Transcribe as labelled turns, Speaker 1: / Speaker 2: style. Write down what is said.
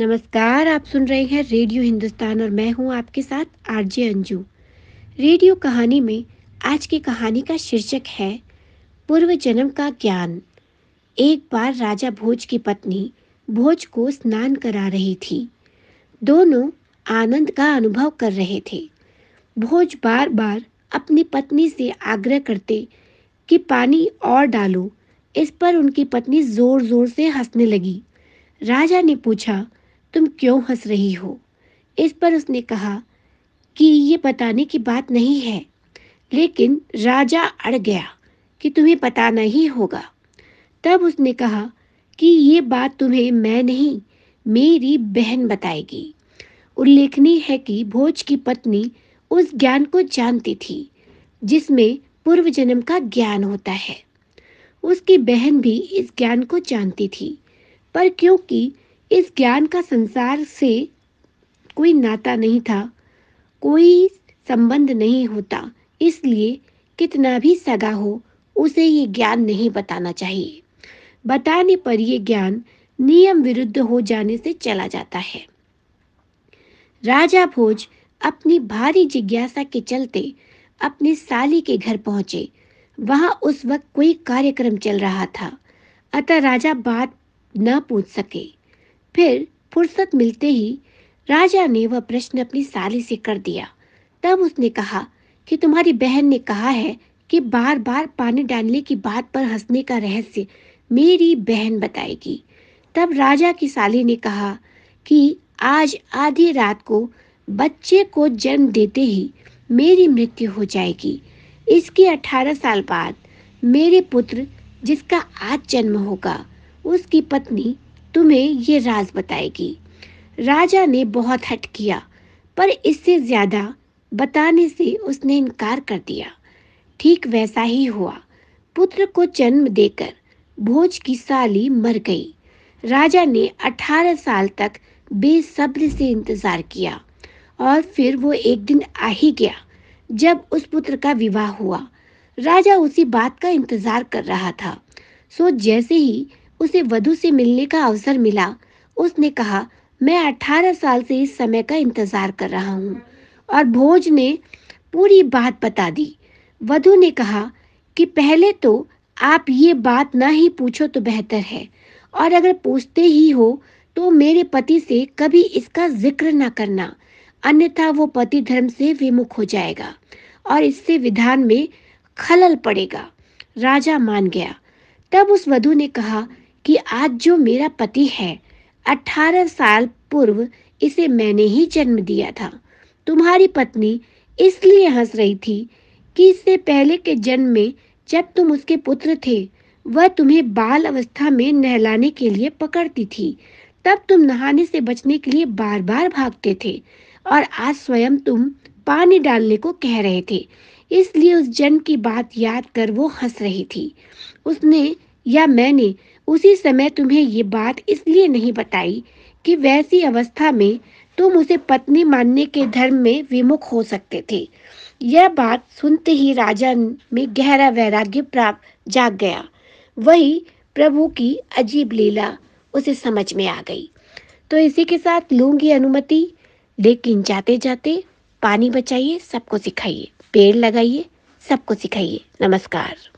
Speaker 1: नमस्कार आप सुन रहे हैं रेडियो हिंदुस्तान और मैं हूं आपके साथ आरजे अंजू रेडियो कहानी में आज की कहानी का शीर्षक है पूर्व जन्म का ज्ञान एक बार राजा भोज की पत्नी भोज को स्नान करा रही थी दोनों आनंद का अनुभव कर रहे थे भोज बार बार अपनी पत्नी से आग्रह करते कि पानी और डालो इस पर उनकी पत्नी जोर जोर से हंसने लगी राजा ने पूछा तुम क्यों हंस रही हो इस पर उसने कहा कि ये बताने की बात नहीं है लेकिन राजा अड़ गया कि तुम्हें बताना ही होगा तब उसने कहा कि ये बात तुम्हें मैं नहीं मेरी बहन बताएगी उल्लेखनीय है कि भोज की पत्नी उस ज्ञान को जानती थी जिसमें पूर्व जन्म का ज्ञान होता है उसकी बहन भी इस ज्ञान को जानती थी पर क्योंकि इस ज्ञान का संसार से कोई नाता नहीं था कोई संबंध नहीं होता इसलिए कितना भी सगा हो उसे ये ज्ञान नहीं बताना चाहिए बताने पर यह ज्ञान नियम विरुद्ध हो जाने से चला जाता है राजा भोज अपनी भारी जिज्ञासा के चलते अपने साली के घर पहुंचे वहां उस वक्त कोई कार्यक्रम चल रहा था अतः राजा बात न पूछ सके फिर फुर्सत मिलते ही राजा ने वह प्रश्न अपनी साली से कर दिया तब उसने कहा कि तुम्हारी बहन ने कहा है कि बार बार पानी डालने की बात पर हंसने का रहस्य मेरी बहन बताएगी तब राजा की साली ने कहा कि आज आधी रात को बच्चे को जन्म देते ही मेरी मृत्यु हो जाएगी इसके अठारह साल बाद मेरे पुत्र जिसका आज जन्म होगा उसकी पत्नी तुम्हें ये राज बताएगी राजा ने बहुत हट किया पर इससे ज्यादा बताने से उसने इनकार कर दिया ठीक वैसा ही हुआ पुत्र को जन्म देकर भोज की साली मर गई राजा ने 18 साल तक बेसब्र से इंतजार किया और फिर वो एक दिन आ ही गया जब उस पुत्र का विवाह हुआ राजा उसी बात का इंतजार कर रहा था सो जैसे ही उसे वधु से मिलने का अवसर मिला उसने कहा मैं 18 साल से इस समय का इंतजार कर रहा हूँ और भोज ने पूरी बात बता दी वधु ने कहा कि पहले तो आप ये बात ना ही पूछो तो बेहतर है और अगर पूछते ही हो तो मेरे पति से कभी इसका जिक्र ना करना अन्यथा वो पति धर्म से विमुख हो जाएगा और इससे विधान में खलल पड़ेगा राजा मान गया तब उस वधु ने कहा कि आज जो मेरा पति है अठारह साल पूर्व इसे मैंने ही जन्म दिया था तुम्हारी पत्नी इसलिए हंस रही थी कि इससे पहले के जन्म में जब तुम उसके पुत्र थे वह तुम्हें बाल अवस्था में नहलाने के लिए पकड़ती थी तब तुम नहाने से बचने के लिए बार बार भागते थे और आज स्वयं तुम पानी डालने को कह रहे थे इसलिए उस जन्म की बात याद कर वो हंस रही थी उसने या मैंने उसी समय तुम्हें ये बात इसलिए नहीं बताई कि वैसी अवस्था में तुम उसे पत्नी मानने के धर्म में विमुख हो सकते थे यह बात सुनते ही राजा में गहरा वैराग्य प्राप्त जाग गया वही प्रभु की अजीब लीला उसे समझ में आ गई तो इसी के साथ लूंगी अनुमति लेकिन जाते जाते पानी बचाइए सबको सिखाइए पेड़ लगाइए सबको सिखाइए नमस्कार